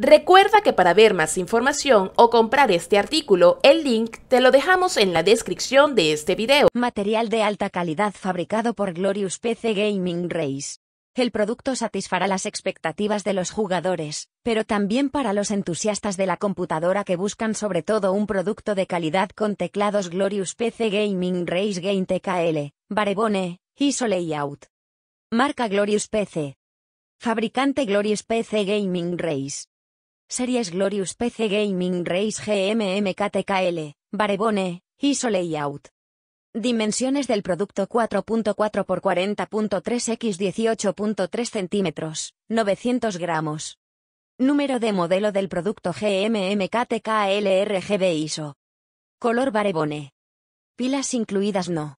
Recuerda que para ver más información o comprar este artículo, el link te lo dejamos en la descripción de este video. Material de alta calidad fabricado por Glorious PC Gaming Race. El producto satisfará las expectativas de los jugadores, pero también para los entusiastas de la computadora que buscan sobre todo un producto de calidad con teclados Glorious PC Gaming Race Game TKL, Barebone, ISO Layout. Marca Glorious PC. Fabricante Glorious PC Gaming Race. Series Glorious PC Gaming Race GMMKTKL, Barebone, ISO Layout. Dimensiones del producto 4.4x40.3 x 18.3 centímetros, 900 gramos. Número de modelo del producto GMMKTKL RGB ISO. Color Barebone. Pilas incluidas no.